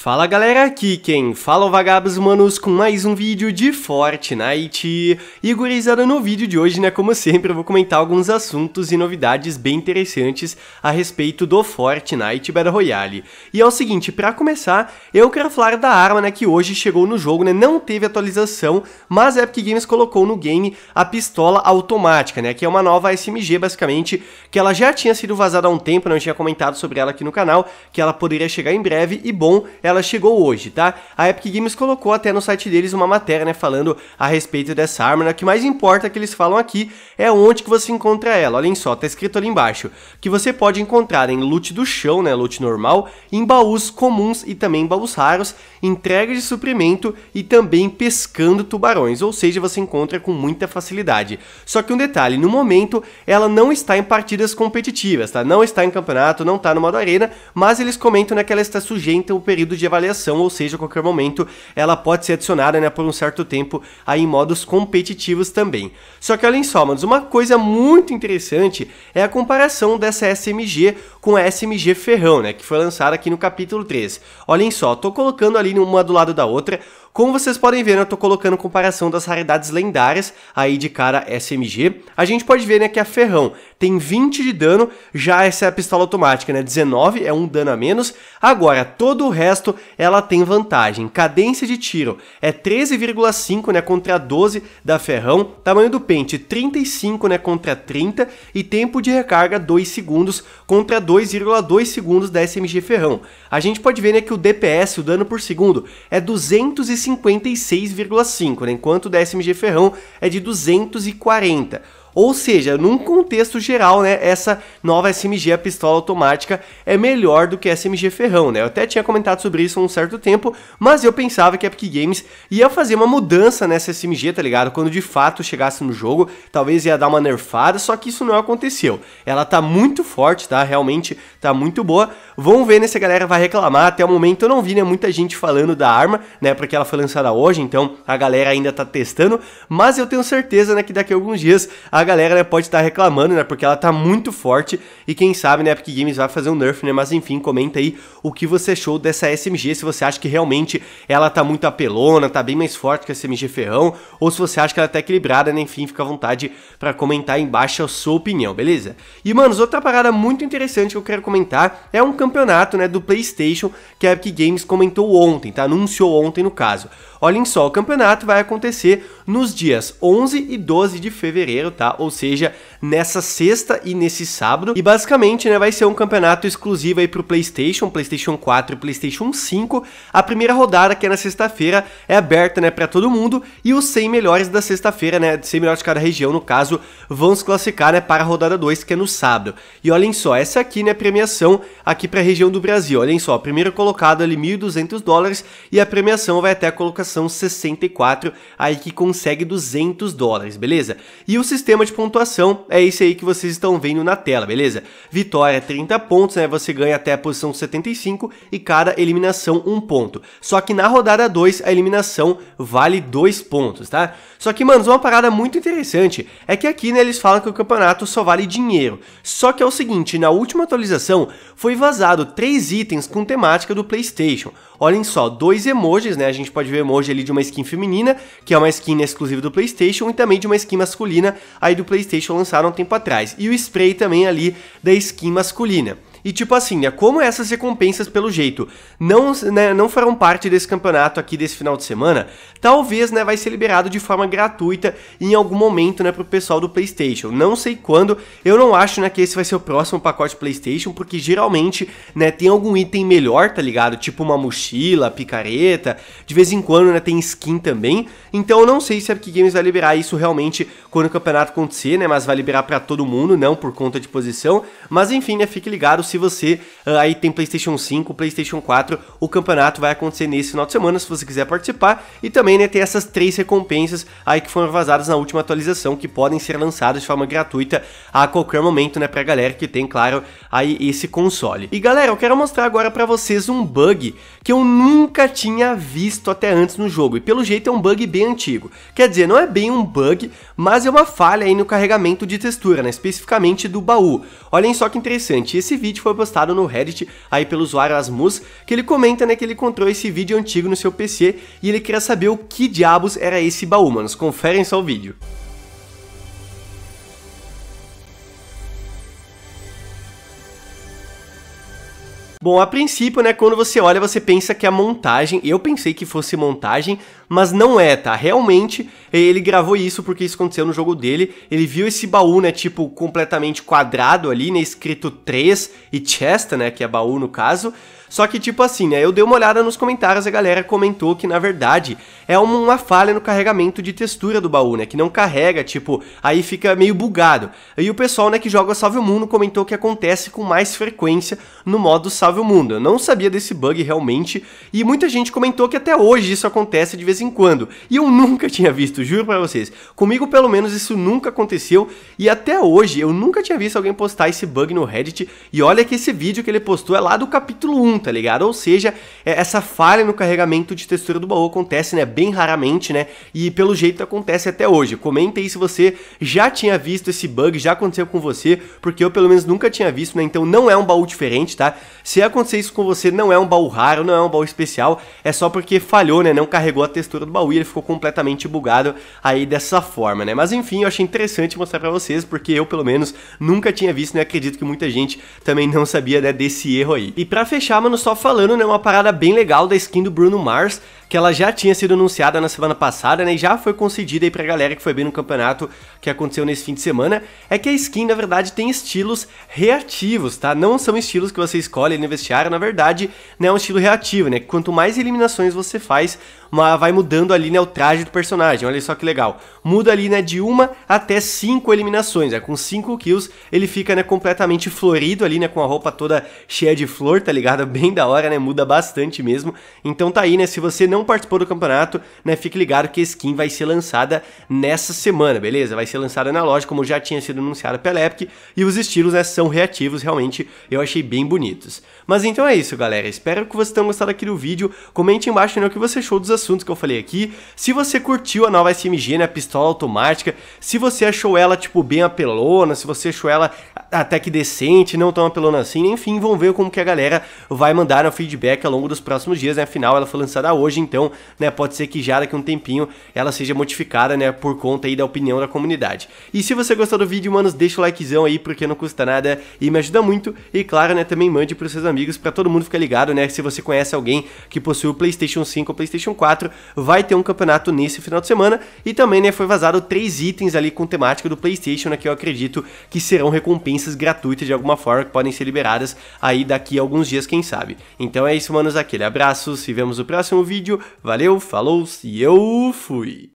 Fala galera, aqui quem fala é o Vagabos Humanos com mais um vídeo de Fortnite. E gurizada, no vídeo de hoje, né, como sempre, eu vou comentar alguns assuntos e novidades bem interessantes a respeito do Fortnite Battle Royale. E é o seguinte, para começar, eu quero falar da arma, né, que hoje chegou no jogo, né, não teve atualização, mas a Epic Games colocou no game a pistola automática, né, que é uma nova SMG, basicamente, que ela já tinha sido vazada há um tempo, né, eu tinha comentado sobre ela aqui no canal, que ela poderia chegar em breve, e bom, ela chegou hoje, tá? A Epic Games colocou até no site deles uma matéria, né, falando a respeito dessa arma, né? O que mais importa que eles falam aqui é onde que você encontra ela. Olhem só, tá escrito ali embaixo, que você pode encontrar em loot do chão, né, loot normal, em baús comuns e também baús raros, entrega de suprimento e também pescando tubarões, ou seja, você encontra com muita facilidade. Só que um detalhe, no momento ela não está em partidas competitivas, tá? Não está em campeonato, não está no modo arena, mas eles comentam né, que ela está sujeita ao período de avaliação, ou seja, a qualquer momento ela pode ser adicionada né, por um certo tempo aí em modos competitivos também. Só que olhem só, mas uma coisa muito interessante é a comparação dessa SMG com a SMG Ferrão, né, que foi lançada aqui no capítulo 3. Olhem só, estou colocando ali uma do lado da outra como vocês podem ver, né, eu estou colocando comparação das raridades lendárias aí de cara SMG. A gente pode ver né, que a é Ferrão tem 20 de dano, já essa é a pistola automática, né? 19 é um dano a menos. Agora, todo o resto ela tem vantagem. Cadência de tiro é 13,5 né, contra 12 da Ferrão. Tamanho do pente 35 né, contra 30 e tempo de recarga 2 segundos contra 2,2 segundos da SMG Ferrão. A gente pode ver né, que o DPS, o dano por segundo, é 250 56,5, né? enquanto o da Ferrão é de 240. Ou seja, num contexto geral, né, essa nova SMG, a pistola automática, é melhor do que a SMG Ferrão, né? Eu até tinha comentado sobre isso há um certo tempo, mas eu pensava que a Epic Games ia fazer uma mudança nessa SMG, tá ligado? Quando de fato chegasse no jogo, talvez ia dar uma nerfada, só que isso não aconteceu. Ela tá muito forte, tá? Realmente tá muito boa. Vamos ver, né, se a galera vai reclamar. Até o momento eu não vi, né, muita gente falando da arma, né, porque ela foi lançada hoje, então a galera ainda tá testando, mas eu tenho certeza, né, que daqui a alguns dias a galera né, pode estar tá reclamando, né? Porque ela tá muito forte e quem sabe, né, Epic Games vai fazer um nerf, né? Mas enfim, comenta aí o que você achou dessa SMG, se você acha que realmente ela tá muito apelona, tá bem mais forte que a SMG Ferrão, ou se você acha que ela tá equilibrada, né? Enfim, fica à vontade para comentar aí embaixo a sua opinião, beleza? E, manos, outra parada muito interessante que eu quero comentar é um campeonato, né, do PlayStation que a Epic Games comentou ontem, tá? Anunciou ontem, no caso. Olhem só, o campeonato vai acontecer nos dias 11 e 12 de fevereiro, tá? Ou seja, nessa sexta e nesse sábado. E basicamente, né, vai ser um campeonato exclusivo aí pro PlayStation, PlayStation 4 e PlayStation 5. A primeira rodada, que é na sexta-feira, é aberta, né, para todo mundo e os 100 melhores da sexta-feira, né, 100 melhores de cada região, no caso, vão se classificar, né, para a rodada 2, que é no sábado. E olhem só, essa aqui, né, premiação aqui para a região do Brasil. Olhem só, primeiro colocado ali 1.200 dólares e a premiação vai até a colocação 64, aí que consegue 200 dólares, beleza? E o sistema de pontuação é esse aí que vocês estão vendo na tela, beleza? Vitória 30 pontos, né? Você ganha até a posição 75 e cada eliminação 1 um ponto. Só que na rodada 2 a eliminação vale 2 pontos, tá? Só que, mano, uma parada muito interessante é que aqui, né, eles falam que o campeonato só vale dinheiro. Só que é o seguinte, na última atualização foi vazado 3 itens com temática do PlayStation. Olhem só, dois emojis, né? A gente pode ver emoji ali de uma skin feminina, que é uma skin exclusiva do PlayStation, e também de uma skin masculina aí do PlayStation lançaram um tempo atrás. E o spray também ali da skin masculina. E tipo assim, né, como essas recompensas, pelo jeito, não, né, não farão parte desse campeonato aqui desse final de semana, talvez, né, vai ser liberado de forma gratuita em algum momento, né, pro pessoal do PlayStation. Não sei quando, eu não acho, né, que esse vai ser o próximo pacote PlayStation, porque geralmente, né, tem algum item melhor, tá ligado? Tipo uma mochila, picareta, de vez em quando, né, tem skin também. Então eu não sei se a Epic Games vai liberar isso realmente quando o campeonato acontecer, né, mas vai liberar para todo mundo, não por conta de posição. Mas enfim, né, fique ligado se se você uh, aí tem PlayStation 5, PlayStation 4, o campeonato vai acontecer nesse final de semana, se você quiser participar. E também, né, tem essas três recompensas aí que foram vazadas na última atualização, que podem ser lançadas de forma gratuita a qualquer momento, né, pra galera que tem, claro, aí esse console. E galera, eu quero mostrar agora para vocês um bug que eu nunca tinha visto até antes no jogo, e pelo jeito é um bug bem antigo. Quer dizer, não é bem um bug, mas é uma falha aí no carregamento de textura, né, especificamente do baú. Olhem só que interessante, esse vídeo vídeo foi postado no Reddit aí pelo usuário Asmus, que ele comenta né, que ele encontrou esse vídeo antigo no seu PC e ele queria saber o que diabos era esse baú, manos. Conferem só o vídeo. Bom, a princípio, né, quando você olha, você pensa que a montagem, eu pensei que fosse montagem, mas não é, tá? Realmente, ele gravou isso porque isso aconteceu no jogo dele. Ele viu esse baú, né, tipo completamente quadrado ali, né, escrito 3 e chest, né, que é baú no caso. Só que, tipo assim, né? Eu dei uma olhada nos comentários, a galera comentou que, na verdade, é uma, uma falha no carregamento de textura do baú, né? Que não carrega, tipo, aí fica meio bugado. E o pessoal, né, que joga Salve o Mundo comentou que acontece com mais frequência no modo Salve o Mundo. Eu não sabia desse bug realmente, e muita gente comentou que até hoje isso acontece de vez em quando. E eu nunca tinha visto, juro pra vocês. Comigo, pelo menos, isso nunca aconteceu, e até hoje eu nunca tinha visto alguém postar esse bug no Reddit. E olha que esse vídeo que ele postou é lá do capítulo 1 tá ligado? Ou seja, é, essa falha no carregamento de textura do baú acontece, né, bem raramente, né, e pelo jeito acontece até hoje. Comenta aí se você já tinha visto esse bug, já aconteceu com você, porque eu pelo menos nunca tinha visto, né, então não é um baú diferente, tá? Se acontecer isso com você, não é um baú raro, não é um baú especial, é só porque falhou, né, não carregou a textura do baú e ele ficou completamente bugado aí dessa forma, né, mas enfim, eu achei interessante mostrar pra vocês, porque eu pelo menos nunca tinha visto, né, acredito que muita gente também não sabia, né, desse erro aí. E pra fechar, só falando, né, uma parada bem legal da skin do Bruno Mars, que ela já tinha sido anunciada na semana passada, né, e já foi concedida aí pra galera que foi bem no campeonato que aconteceu nesse fim de semana, é que a skin, na verdade, tem estilos reativos, tá? Não são estilos que você escolhe no vestiário, na verdade, né, é um estilo reativo, né, quanto mais eliminações você faz, uma, vai mudando ali, né, o traje do personagem. Olha só que legal. Muda ali, né, de uma até cinco eliminações. Né? Com cinco kills, ele fica, né, completamente florido ali, né, com a roupa toda cheia de flor, tá ligado? Bem da hora, né? Muda bastante mesmo. Então tá aí, né? Se você não participou do campeonato, né, fique ligado que a skin vai ser lançada nessa semana, beleza? Vai ser lançada na loja, como já tinha sido anunciado pela Epic, e os estilos, né, são reativos, realmente eu achei bem bonitos. Mas então é isso, galera. Espero que vocês tenham gostado aqui do vídeo. Comente embaixo, né, o que você achou dos assuntos que eu falei aqui. Se você curtiu a nova SMG, né, a pistola automática, se você achou ela, tipo, bem apelona, se você achou ela até que decente, não tão apelona assim, enfim, vamos ver como que a galera vai mandar o feedback ao longo dos próximos dias, né, afinal ela foi lançada hoje, então, né, pode ser que já daqui um tempinho ela seja modificada, né, por conta aí da opinião da comunidade. E se você gostou do vídeo, manos, deixa o likezão aí, porque não custa nada e me ajuda muito, e claro, né, também mande pros seus amigos, para todo mundo ficar ligado, né, se você conhece alguém que possui o Playstation 5 ou Playstation 4, 4 vai ter um campeonato nesse final de semana e também né, foi vazado três itens ali com temática do PlayStation, né, que eu acredito que serão recompensas gratuitas de alguma forma que podem ser liberadas aí daqui a alguns dias, quem sabe. Então é isso, manos, aquele abraço, se vemos no próximo vídeo, valeu, falou e eu fui!